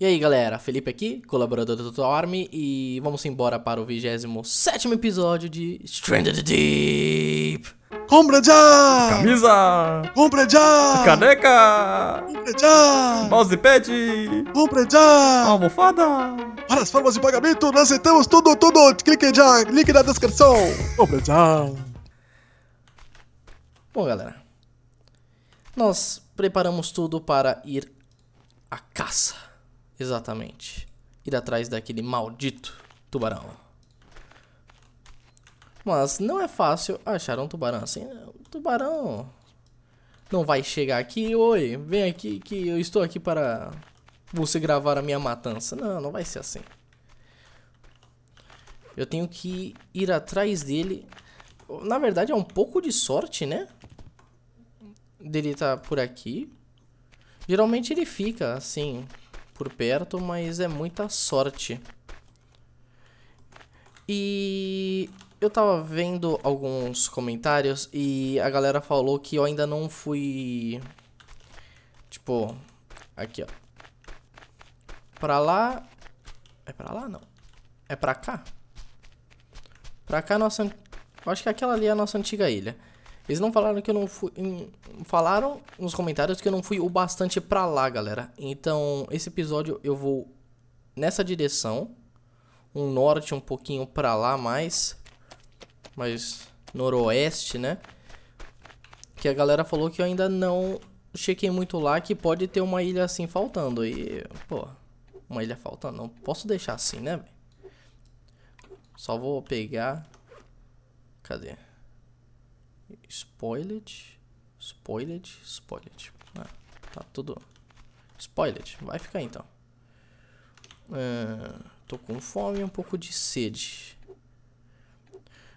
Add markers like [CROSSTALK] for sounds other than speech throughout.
E aí galera, Felipe aqui, colaborador do Total Army, e vamos embora para o 27 episódio de Stranded Deep! Compra já! Camisa! Compra já! Caneca! Compra já! Mousepad! Compra já! Almofada! Para as formas de pagamento, nós aceitamos tudo, tudo! Clique já! Link na descrição! Compra já! Bom, galera. Nós preparamos tudo para ir à caça Exatamente. Ir atrás daquele maldito tubarão. Mas não é fácil achar um tubarão assim. Né? O tubarão não vai chegar aqui. Oi, vem aqui que eu estou aqui para você gravar a minha matança. Não, não vai ser assim. Eu tenho que ir atrás dele. Na verdade, é um pouco de sorte, né? Dele estar tá por aqui. Geralmente ele fica assim, por perto, mas é muita sorte. E eu tava vendo alguns comentários e a galera falou que eu ainda não fui. Tipo, aqui ó. Pra lá. É pra lá? Não. É pra cá? Pra cá, nossa. Eu acho que aquela ali é a nossa antiga ilha. Eles não falaram que eu não fui. Falaram nos comentários que eu não fui o bastante pra lá, galera. Então, esse episódio eu vou nessa direção. Um norte um pouquinho pra lá mais. Mais noroeste, né? Que a galera falou que eu ainda não chequei muito lá, que pode ter uma ilha assim faltando. E, pô, uma ilha faltando. Não posso deixar assim, né, Só vou pegar. Cadê? Spoiled. Spoiled. Spoiled. Ah, tá tudo. Spoiled. Vai ficar então. É, tô com fome e um pouco de sede.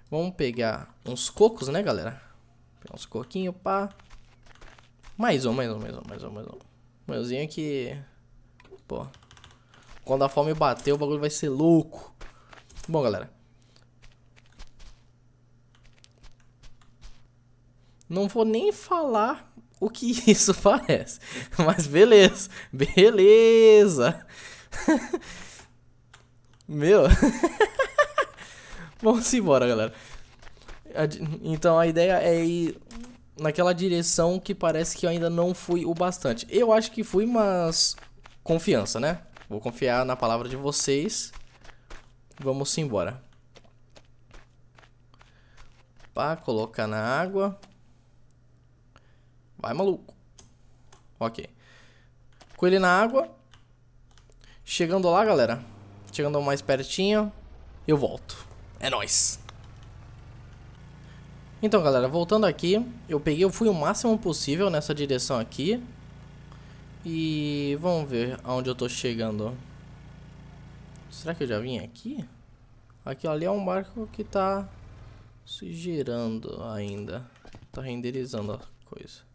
Vamos pegar uns cocos, né, galera? Pegar uns coquinhos, pá. Mais um, mais um, mais um, mais um, mais um. Meuzinho que. Pô. Quando a fome bater, o bagulho vai ser louco. Bom, galera. Não vou nem falar o que [LAUGHS] isso parece. Mas beleza, beleza. [LAUGHS] Meu. [LAUGHS] Vamos embora, galera. Então a ideia é ir naquela direção que parece que eu ainda não fui o bastante. Eu acho que fui, mas confiança, né? Vou confiar na palavra de vocês. Vamos embora. Pá, colocar na água. Vai, maluco. Ok. Com ele na água. Chegando lá, galera. Chegando mais pertinho. Eu volto. É nóis. Então, galera, voltando aqui. Eu peguei, eu fui o máximo possível nessa direção aqui. E vamos ver aonde eu tô chegando. Será que eu já vim aqui? Aqui ali é um barco que tá se girando ainda. Tá renderizando a coisa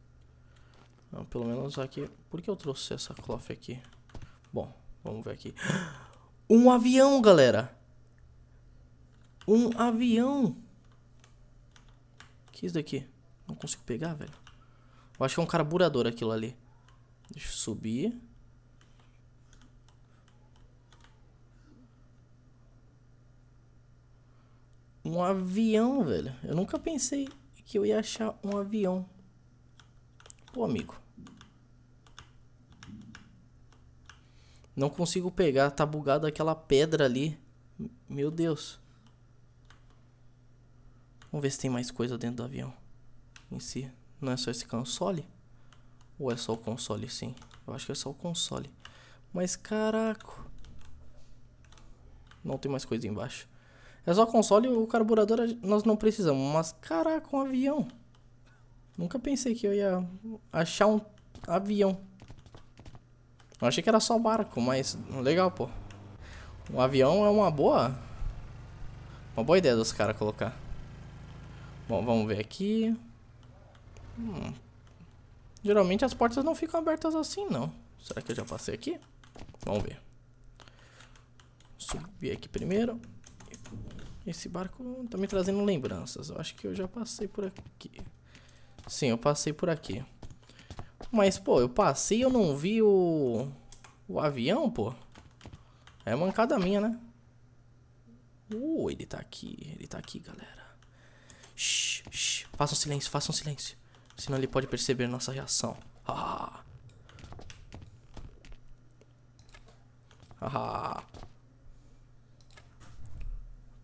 pelo menos aqui. Por que eu trouxe essa cloth aqui? Bom, vamos ver aqui. [GASPS] Um avião, galera! Um avião! que é isso daqui? Não consigo pegar, velho. Eu acho que é um carburador aquilo ali. Deixa eu subir. Um avião, velho. Eu nunca pensei que eu ia achar um avião. Pô, amigo. Não consigo pegar, tá bugado aquela pedra ali. Meu Deus. Vamos ver se tem mais coisa dentro do avião. Em si, não é só esse console? Ou é só o console, sim? Eu acho que é só o console. Mas caraca. Não tem mais coisa embaixo. É só o console e o carburador nós não precisamos. Mas caraca, um avião. Nunca pensei que eu ia achar um avião eu achei que era só barco, mas legal, pô. O avião é uma boa... Uma boa ideia dos caras colocar. Bom, vamos ver aqui. Hum. Geralmente as portas não ficam abertas assim, não. Será que eu já passei aqui? Vamos ver. Subir aqui primeiro. Esse barco tá me trazendo lembranças. Eu acho que eu já passei por aqui. Sim, eu passei por aqui. Mas, pô, eu passei e eu não vi o... O avião, pô. É mancada minha, né? Uh, ele tá aqui. Ele tá aqui, galera. Shh, shh. Façam um silêncio, façam um silêncio. Senão ele pode perceber nossa reação. Ah. Ah.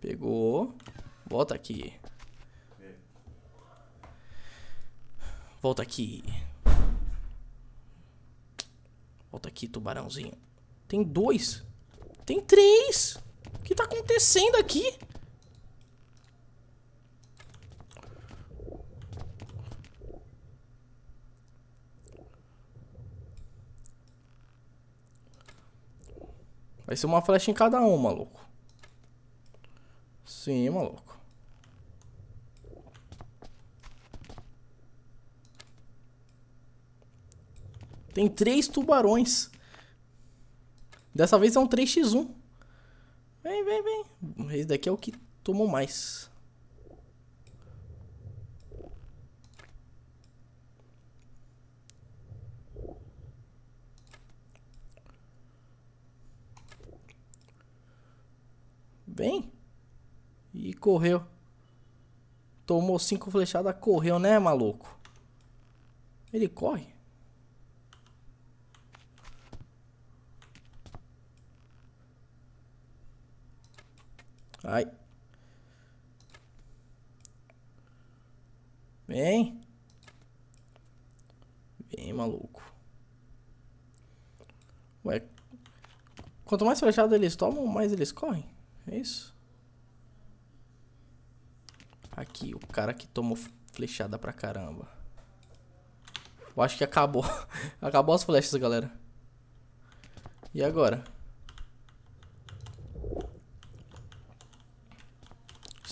Pegou. Volta aqui. Volta aqui. Volta aqui, tubarãozinho. Tem dois. Tem três. O que tá acontecendo aqui? Vai ser uma flecha em cada um, maluco. Sim, maluco. Tem três tubarões. Dessa vez é um 3x1. Vem, vem, vem. Esse daqui é o que tomou mais. Vem. E correu. Tomou cinco flechadas, correu, né, maluco? Ele corre. Ai. Vem. Vem, maluco. Ué. Quanto mais flechada eles tomam, mais eles correm. É isso? Aqui, o cara que tomou flechada pra caramba. Eu acho que acabou. [LAUGHS] acabou as flechas, galera. E agora?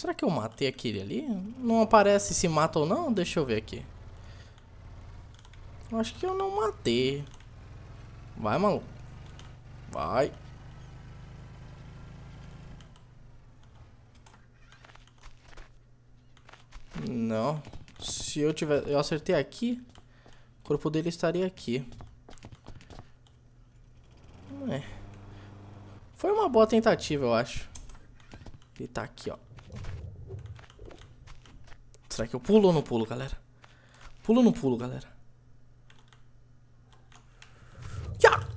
Será que eu matei aquele ali? Não aparece se mata ou não? Deixa eu ver aqui. Acho que eu não matei. Vai, maluco. Vai. Não. Se eu tiver... Eu acertei aqui. O corpo dele estaria aqui. É. Foi uma boa tentativa, eu acho. Ele tá aqui, ó que Eu pulo ou não pulo, galera? Pulo ou não pulo, galera? Yeah!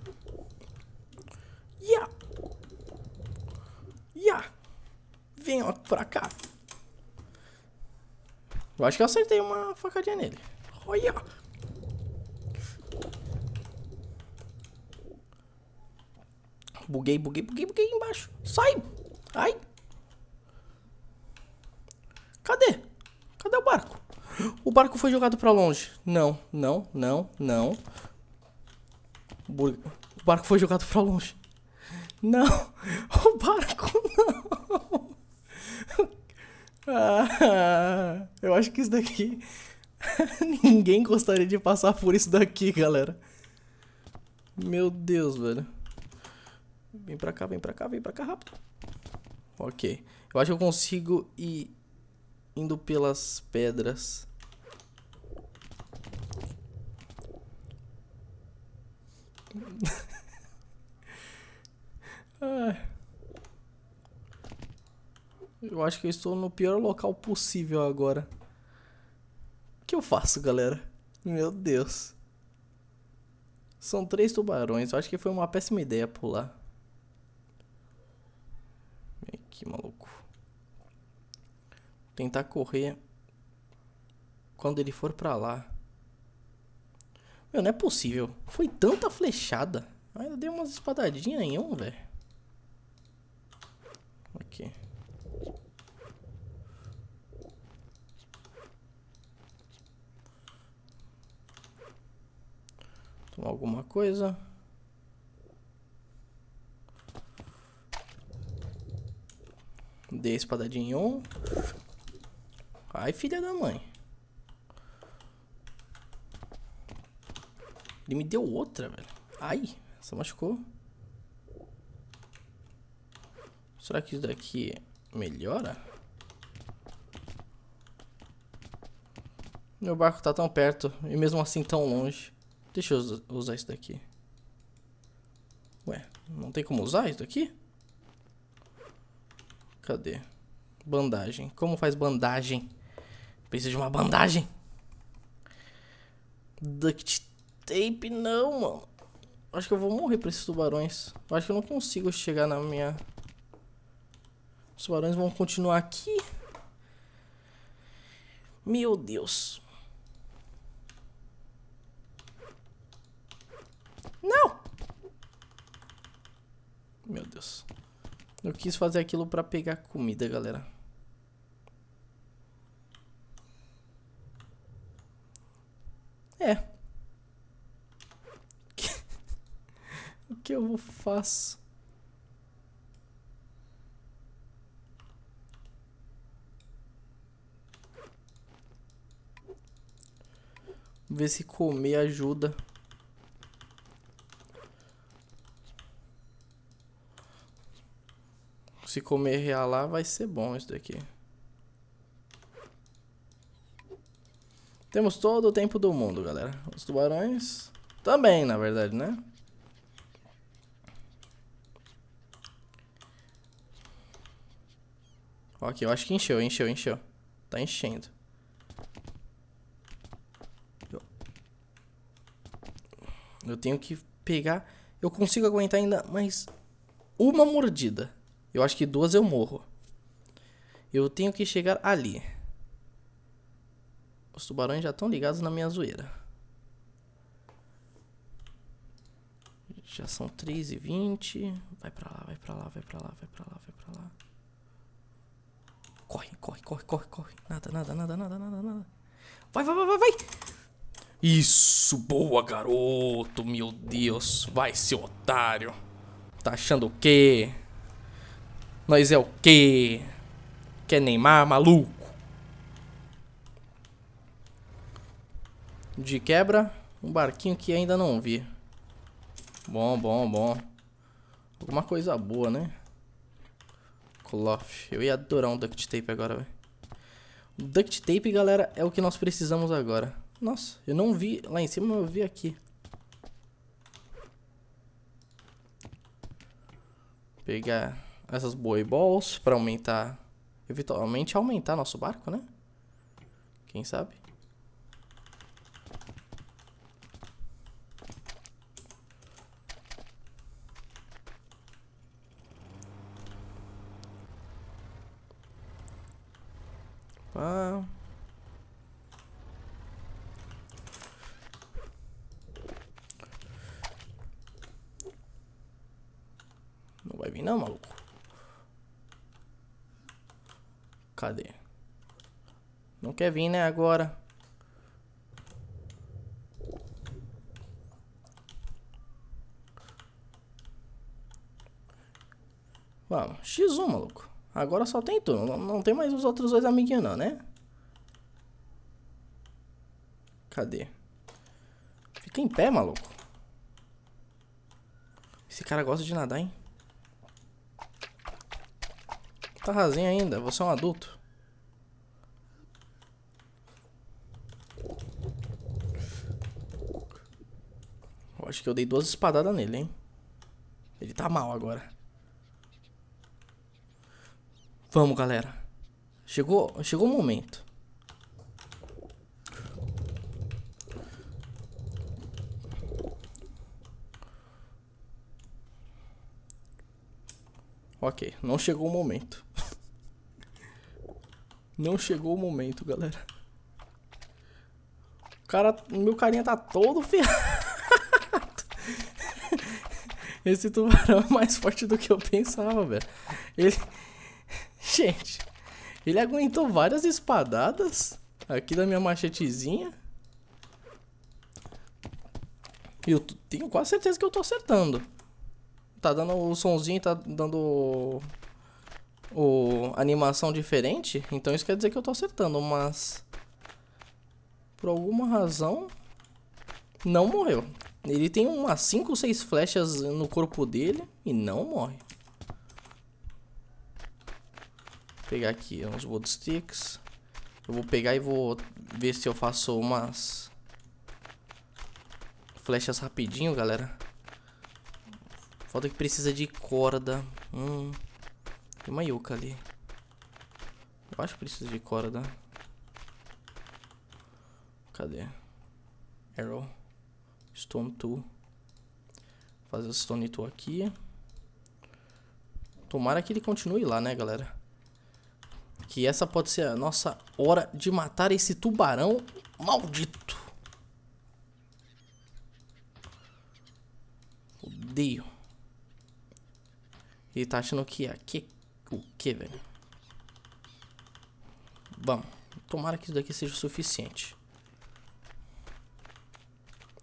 Yeah! Yeah! Vem ó, pra cá. Eu acho que eu acertei uma facadinha nele. Olha! Buguei, buguei, buguei, buguei embaixo. Sai! Ai! barco foi jogado pra longe. Não, não, não, não. O barco foi jogado pra longe. Não, [LAUGHS] o barco não. [LAUGHS] Ah, eu acho que isso daqui. [LAUGHS] Ninguém gostaria de passar por isso daqui, galera. Meu Deus, velho. Vem pra cá, vem pra cá, vem pra cá rápido. Ok. Eu acho que eu consigo ir indo pelas pedras. eu acho que eu estou no pior local possível agora. O que eu faço, galera? Meu Deus. São três tubarões. Eu acho que foi uma péssima ideia pular. Vem aqui, maluco. Vou tentar correr quando ele for pra lá. Meu, não é possível. Foi tanta flechada. Ainda dei umas espadadinhas em um, velho. Aqui. Tomar alguma coisa. Dei a espadadinha em um. Ai, filha da mãe. Ele me deu outra, velho. Ai, só machucou. Será que isso daqui melhora? Meu barco tá tão perto e mesmo assim tão longe. Deixa eu usar isso daqui. Ué, não tem como usar isso daqui? Cadê? Bandagem. Como faz bandagem? Precisa de uma bandagem. Duct tape, não, mano. Acho que eu vou morrer pra esses tubarões. acho que eu não consigo chegar na minha... Os tubarões vão continuar aqui? Meu Deus. Não! Meu Deus. Eu quis fazer aquilo pra pegar comida, galera. É. O que eu faço? Ver se comer ajuda. Se comer realar, vai ser bom isso daqui. Temos todo o tempo do mundo, galera. Os tubarões também, na verdade, né? Ok, eu acho que encheu, encheu, encheu. Tá enchendo. Eu tenho que pegar... Eu consigo aguentar ainda mais uma mordida. Eu acho que duas eu morro. Eu tenho que chegar ali. Os tubarões já estão ligados na minha zoeira. Já são 3 h 20. Vai pra lá, vai pra lá, vai pra lá, vai pra lá, vai pra lá corre, corre, corre. Nada, nada, nada, nada, nada, nada. Vai, vai, vai, vai, vai. Isso, boa, garoto. Meu Deus. Vai, seu otário. Tá achando o quê? Nós é o quê? Quer Neymar, maluco? De quebra, um barquinho que ainda não vi. Bom, bom, bom. Alguma coisa boa, né? Colof. Eu ia adorar um duct tape agora, velho. Duct tape, galera, é o que nós precisamos agora. Nossa, eu não vi lá em cima, eu vi aqui. Pegar essas boy balls pra aumentar... Eventualmente aumentar nosso barco, né? Quem sabe? não, maluco? Cadê? Não quer vir, né, agora? Vamos, X1, maluco. Agora só tem tu, não, não tem mais os outros dois amiguinhos não, né? Cadê? Fica em pé, maluco. Esse cara gosta de nadar, hein? Tá rasinho ainda, você é um adulto. Eu acho que eu dei duas espadadas nele, hein? Ele tá mal agora. Vamos, galera. Chegou, chegou o momento. Ok, não chegou o momento. Não chegou o momento, galera. O cara, meu carinha tá todo ferrado. [LAUGHS] Esse tubarão é mais forte do que eu pensava, velho. Ele... Gente, ele aguentou várias espadadas aqui da minha machetezinha. E eu tenho quase certeza que eu tô acertando. Tá dando o sonzinho, tá dando o animação diferente, então isso quer dizer que eu tô acertando, mas por alguma razão não morreu. Ele tem umas 5 ou 6 flechas no corpo dele e não morre. Vou pegar aqui uns wood sticks. Eu vou pegar e vou ver se eu faço umas flechas rapidinho, galera. Falta que precisa de corda. Hum. Tem uma yuca ali. Eu acho que preciso de corda. Né? Cadê? Arrow. Stone Tool. fazer o Stone Tool aqui. Tomara que ele continue lá, né, galera? Que essa pode ser a nossa hora de matar esse tubarão maldito. Odeio. Ele tá achando que aqui é o que, velho? Vamos. Tomara que isso daqui seja o suficiente.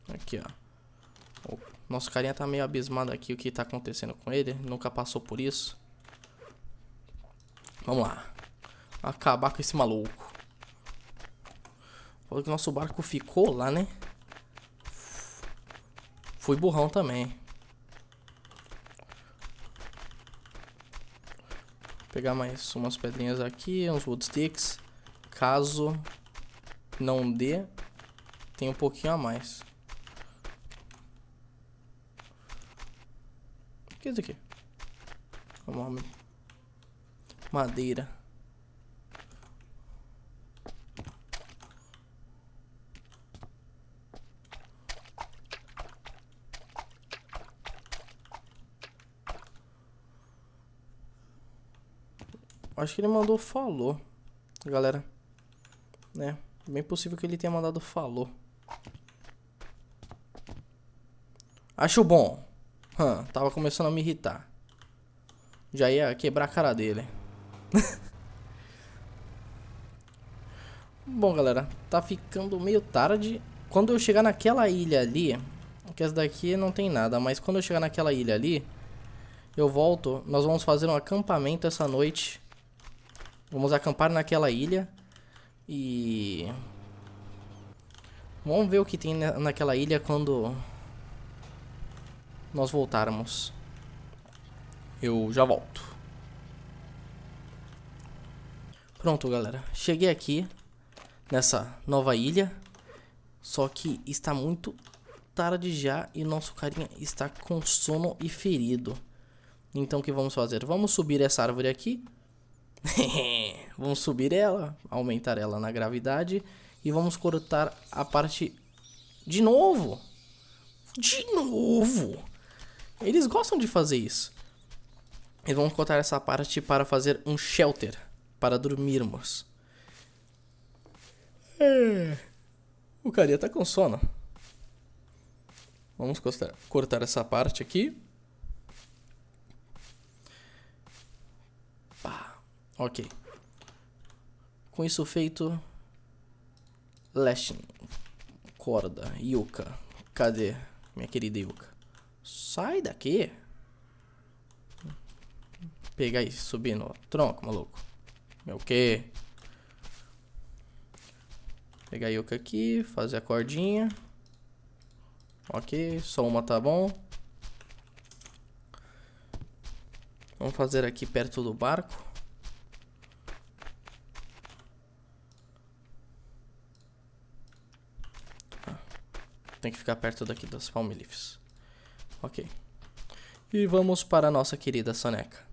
Aqui, ó. Nosso carinha tá meio abismado aqui o que tá acontecendo com ele. Nunca passou por isso. Vamos lá. Acabar com esse maluco. Falou que nosso barco ficou lá, né? Fui burrão também. pegar mais umas pedrinhas aqui, uns woodsticks. Caso não dê, tem um pouquinho a mais. O que é isso aqui? Vamos Madeira. Acho que ele mandou falou, galera. Né? Bem possível que ele tenha mandado falou. Acho bom. tava começando a me irritar. Já ia quebrar a cara dele. [LAUGHS] bom, galera. Tá ficando meio tarde. Quando eu chegar naquela ilha ali... Que essa daqui não tem nada. Mas quando eu chegar naquela ilha ali... Eu volto. Nós vamos fazer um acampamento essa noite Vamos acampar naquela ilha. E... Vamos ver o que tem naquela ilha quando nós voltarmos. Eu já volto. Pronto, galera. Cheguei aqui nessa nova ilha. Só que está muito tarde já e nosso carinha está com sono e ferido. Então o que vamos fazer? Vamos subir essa árvore aqui [LAUGHS] vamos subir ela, aumentar ela na gravidade e vamos cortar a parte de novo. De novo. Eles gostam de fazer isso. E vamos cortar essa parte para fazer um shelter para dormirmos. É. O cara tá com sono. Vamos cortar, cortar essa parte aqui. Ok. Com isso feito... Lashing. Corda. Yuka. Cadê? Minha querida Yuka. Sai daqui. Pega aí, subir no tronco, maluco. Meu quê? Pegar a Yuka aqui, fazer a cordinha. Ok, só uma tá bom. Vamos fazer aqui perto do barco. Tem que ficar perto daqui das palm Ok. E vamos para a nossa querida soneca.